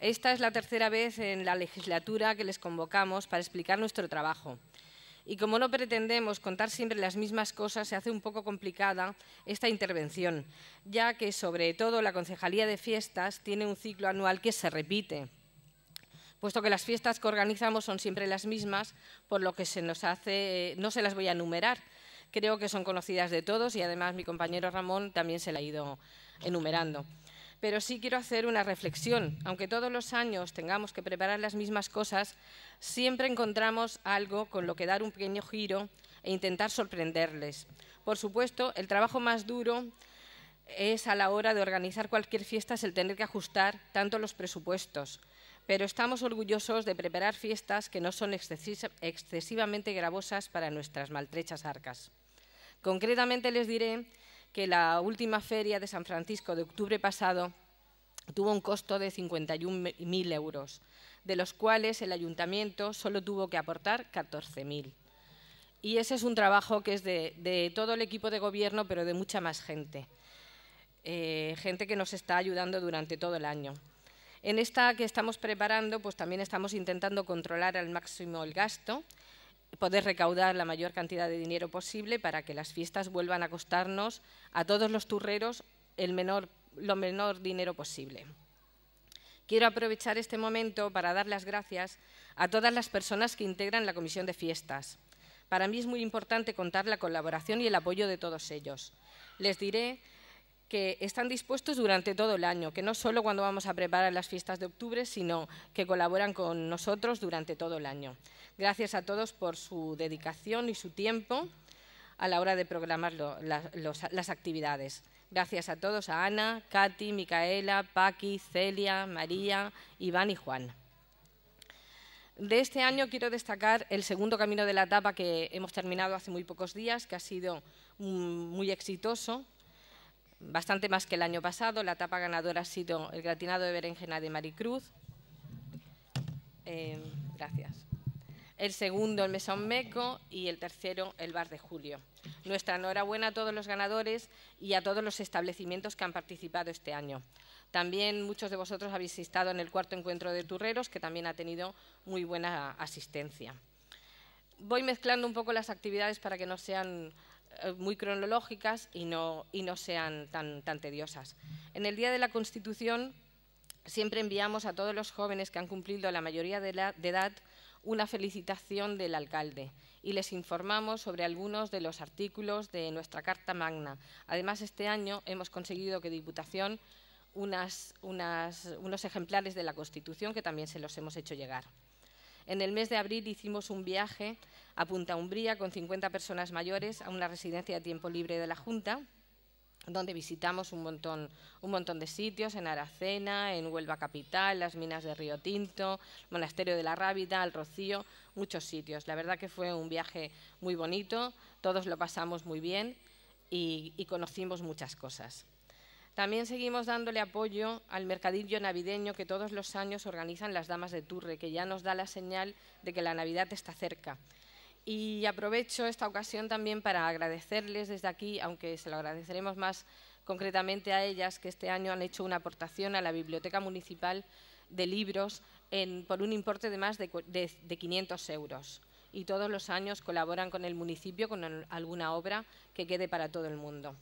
Esta es la tercera vez en la legislatura que les convocamos para explicar nuestro trabajo. Y como no pretendemos contar siempre las mismas cosas, se hace un poco complicada esta intervención, ya que sobre todo la Concejalía de Fiestas tiene un ciclo anual que se repite, puesto que las fiestas que organizamos son siempre las mismas, por lo que se nos hace, eh, no se las voy a enumerar, creo que son conocidas de todos y además mi compañero Ramón también se la ha ido enumerando pero sí quiero hacer una reflexión. Aunque todos los años tengamos que preparar las mismas cosas, siempre encontramos algo con lo que dar un pequeño giro e intentar sorprenderles. Por supuesto, el trabajo más duro es a la hora de organizar cualquier fiesta es el tener que ajustar tanto los presupuestos, pero estamos orgullosos de preparar fiestas que no son excesivamente gravosas para nuestras maltrechas arcas. Concretamente les diré que la última feria de San Francisco de octubre pasado tuvo un costo de 51.000 euros, de los cuales el ayuntamiento solo tuvo que aportar 14.000. Y ese es un trabajo que es de, todo el equipo de gobierno, pero de mucha más gente. Eh, gente que nos está ayudando durante todo el año. En esta que estamos preparando, pues también estamos intentando controlar al máximo el gasto, poder recaudar la mayor cantidad de dinero posible para que las fiestas vuelvan a costarnos a todos los turreros el menor lo menor dinero posible. Quiero aprovechar este momento para dar las gracias a todas las personas que integran la Comisión de Fiestas. Para mí es muy importante contar la colaboración y el apoyo de todos ellos. Les diré que están dispuestos durante todo el año, que no solo cuando vamos a preparar las fiestas de octubre, sino que colaboran con nosotros durante todo el año. Gracias a todos por su dedicación y su tiempo a la hora de programar las actividades. Gracias a todos, a Ana, Katy, Micaela, Paqui, Celia, María, Iván y Juan. De este año quiero destacar el segundo camino de la etapa que hemos terminado hace muy pocos días, que ha sido muy exitoso, bastante más que el año pasado. La etapa ganadora ha sido el gratinado de berenjena de Maricruz. Eh, gracias. El segundo, el mesón meco, y el tercero, el bar de Julio. Nuestra enhorabuena a todos los ganadores y a todos los establecimientos que han participado este año. También muchos de vosotros habéis estado en el cuarto encuentro de Turreros, que también ha tenido muy buena asistencia. Voy mezclando un poco las actividades para que no sean eh, muy cronológicas y no, sean tan, tediosas. En el Día de la Constitución siempre enviamos a todos los jóvenes que han cumplido la mayoría de edad una felicitación del alcalde y les informamos sobre algunos de los artículos de nuestra Carta Magna. Además, este año hemos conseguido que Diputación unos ejemplares de la Constitución que también se los hemos hecho llegar. En el mes de abril hicimos un viaje a Punta Umbría con 50 personas mayores a una residencia de tiempo libre de la Junta donde visitamos un montón, de sitios, en Aracena, en Huelva Capital, las minas de Río Tinto, Monasterio de la Rábida, El Rocío, muchos sitios. La verdad que fue un viaje muy bonito, todos lo pasamos muy bien y, y conocimos muchas cosas. También seguimos dándole apoyo al mercadillo navideño que todos los años organizan las Damas de Turre, que ya nos da la señal de que la Navidad está cerca y aprovecho esta ocasión también para agradecerles desde aquí, aunque se lo agradeceremos más concretamente a ellas, que este año han hecho una aportación a la Biblioteca Municipal de Libros por un importe de más de, 500 euros. Y todos los años colaboran con el municipio con alguna obra que quede para todo el mundo.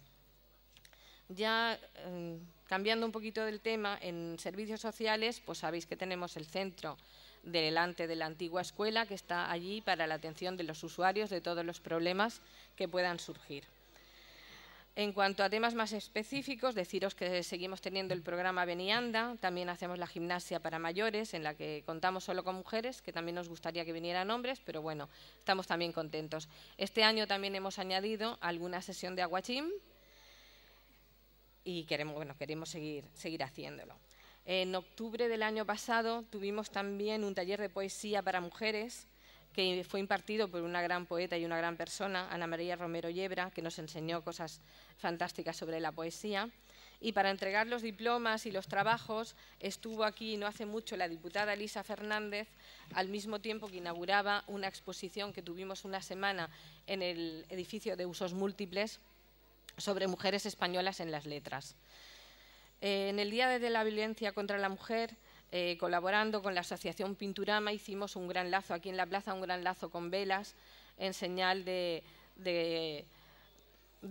Ya em, cambiando un poquito del tema, en servicios sociales, pues sabéis que tenemos el centro delante de la antigua escuela que está allí para la atención de los usuarios de todos los problemas que puedan surgir. En cuanto a temas más específicos, deciros que seguimos teniendo el programa Benianda, también hacemos la gimnasia para mayores, en la que contamos solo con mujeres, que también nos gustaría que vinieran hombres, pero bueno, estamos también contentos. Este año también hemos añadido alguna sesión de aguachim y queremos, queremos seguir, seguir haciéndolo. En octubre del año pasado tuvimos también un taller de poesía para mujeres que fue impartido por una gran poeta y una gran persona, Ana María Romero Yebra, que nos enseñó cosas fantásticas sobre la poesía. Y para entregar los diplomas y los trabajos estuvo aquí no hace mucho la diputada Elisa Fernández, al mismo tiempo que inauguraba una exposición que tuvimos una semana en el edificio de usos múltiples sobre mujeres españolas en las letras. Eh, en el Día de la Violencia contra la Mujer, eh, colaborando con la Asociación Pinturama, hicimos un gran lazo aquí en la plaza, un gran lazo con velas en señal de,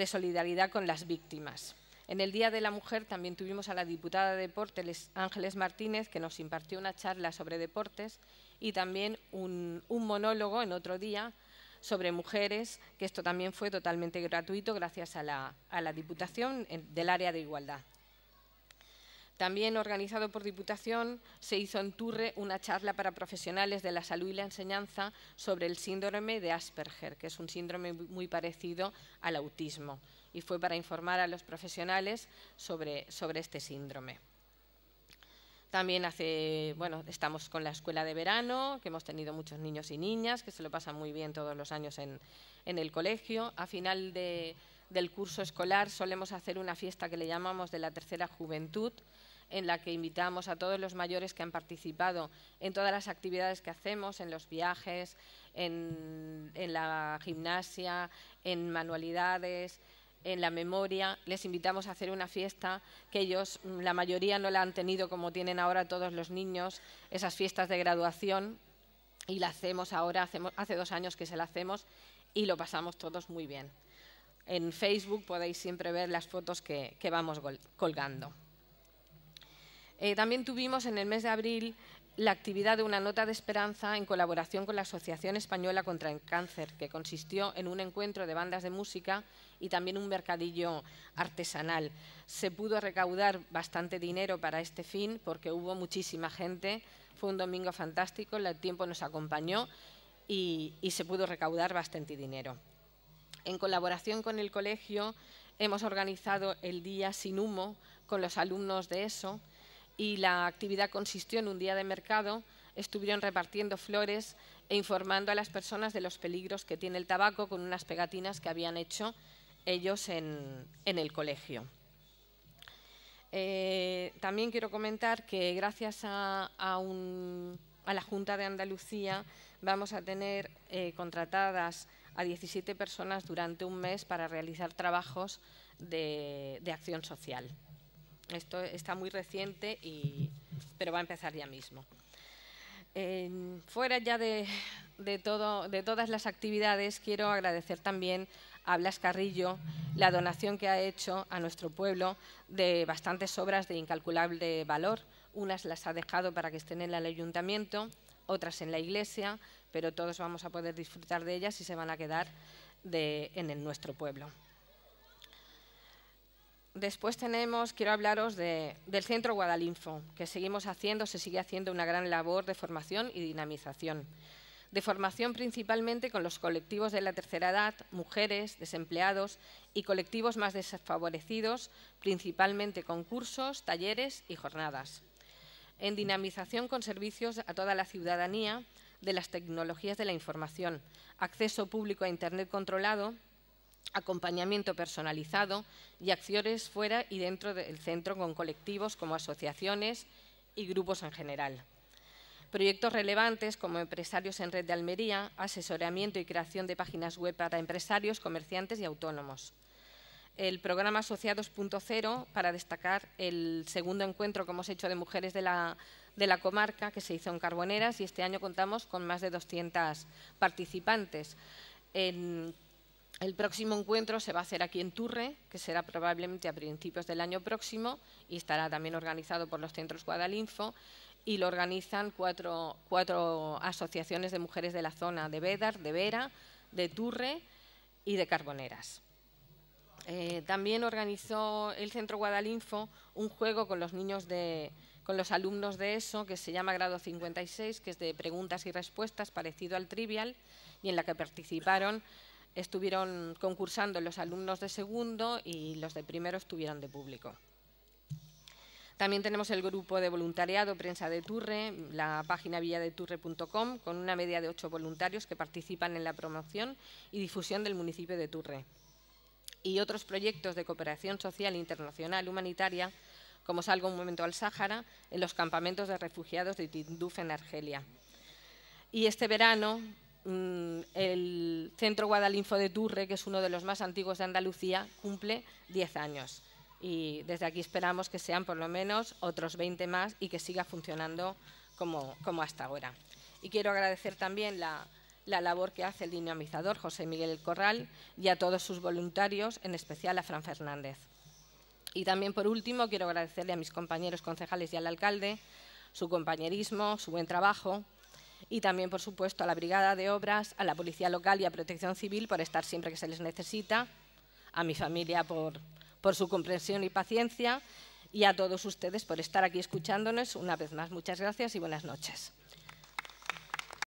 solidaridad con las víctimas. En el Día de la Mujer también tuvimos a la diputada de Deportes, Ángeles Martínez, que nos impartió una charla sobre deportes y también un, monólogo en otro día sobre mujeres, que esto también fue totalmente gratuito gracias a la Diputación del área de igualdad. También, organizado por Diputación, se hizo en Turre una charla para profesionales de la salud y la enseñanza sobre el síndrome de Asperger, que es un síndrome muy parecido al autismo, y fue para informar a los profesionales sobre, sobre este síndrome. También hace, bueno, estamos con la escuela de verano, que hemos tenido muchos niños y niñas, que se lo pasan muy bien todos los años en, en el colegio. A final de, del curso escolar solemos hacer una fiesta que le llamamos de la tercera juventud, en la que invitamos a todos los mayores que han participado en todas las actividades que hacemos, en los viajes, en, la gimnasia, en manualidades, en la memoria, les invitamos a hacer una fiesta que ellos, mm, la mayoría no la han tenido como tienen ahora todos los niños, esas fiestas de graduación, y la hacemos ahora, hace dos años que se la hacemos y lo pasamos todos muy bien en Facebook podéis siempre ver las fotos que, vamos colgando. Eh, también tuvimos en el mes de abril la actividad de una nota de esperanza en colaboración con la Asociación Española contra el Cáncer, que consistió en un encuentro de bandas de música y también un mercadillo artesanal. Se pudo recaudar bastante dinero para este fin porque hubo muchísima gente, fue un domingo fantástico, el tiempo nos acompañó y se pudo recaudar bastante dinero. En colaboración con el colegio hemos organizado el Día Sin Humo con los alumnos de ESO y la actividad consistió en un día de mercado. Estuvieron repartiendo flores e informando a las personas de los peligros que tiene el tabaco con unas pegatinas que habían hecho ellos en, el colegio. Eh, también quiero comentar que gracias a, la Junta de Andalucía vamos a tener eh, contratadas a 17 personas durante un mes para realizar trabajos de, acción social. Esto está muy reciente, y, pero va a empezar ya mismo. fuera ya de, todo, de todas las actividades, quiero agradecer también a Blas Carrillo la donación que ha hecho a nuestro pueblo de bastantes obras de incalculable valor. Unas las ha dejado para que estén en el ayuntamiento otras en la iglesia, pero todos vamos a poder disfrutar de ellas y se van a quedar en nuestro pueblo. Después tenemos, quiero hablaros del Centro Guadalinfo, que seguimos haciendo, se sigue haciendo una gran labor de formación y dinamización. De formación principalmente con los colectivos de la tercera edad, mujeres, desempleados y colectivos más desfavorecidos, principalmente con cursos, talleres y jornadas en dinamización con servicios a toda la ciudadanía de las tecnologías de la información, acceso público a Internet controlado, acompañamiento personalizado y acciones fuera y dentro del centro con colectivos como asociaciones y grupos en general. Proyectos relevantes como Empresarios en Red de Almería, asesoramiento y creación de páginas web para empresarios, comerciantes y autónomos el programa Asociados 2.0 para destacar el segundo encuentro que hemos hecho de mujeres de la, comarca, que se hizo en Carboneras, y este año contamos con más de 200 participantes. el próximo encuentro se va a hacer aquí en Turre, que será probablemente a principios del año próximo y estará también organizado por los centros Guadalinfo y lo organizan cuatro, cuatro asociaciones de mujeres de la zona, de Vedar, de Vera, de Turre y de Carboneras. Eh, también organizó el Centro Guadalinfo un juego con los con los alumnos de ESO que se llama Grado 56, que es de preguntas y respuestas parecido al trivial y en la que participaron, estuvieron concursando los alumnos de segundo y los de primero estuvieron de público. También tenemos el grupo de voluntariado Prensa de Turre, la página villadeturre.com, con una media de ocho voluntarios que participan en la promoción y difusión del municipio de Turre y otros proyectos de cooperación social internacional humanitaria, como salgo un momento al Sáhara, en los campamentos de refugiados de Tinduf en Argelia. Y este verano, mm, el Centro Guadalinfo de Turre, que es uno de los más antiguos de Andalucía, cumple 10 años. Y desde aquí esperamos que sean por lo menos otros 20 más y que siga funcionando como, como hasta ahora. Y quiero agradecer también la, la labor que hace el dinamizador José Miguel Corral y a todos sus voluntarios, en especial a Fran Fernández. Y también, por último, quiero agradecerle a mis compañeros concejales y al alcalde su compañerismo, su buen trabajo y también, por supuesto, a la Brigada de Obras, a la Policía Local y a Protección Civil por estar siempre que se les necesita, a mi familia por, por su comprensión y paciencia y a todos ustedes por estar aquí escuchándonos. Una vez más, muchas gracias y buenas noches.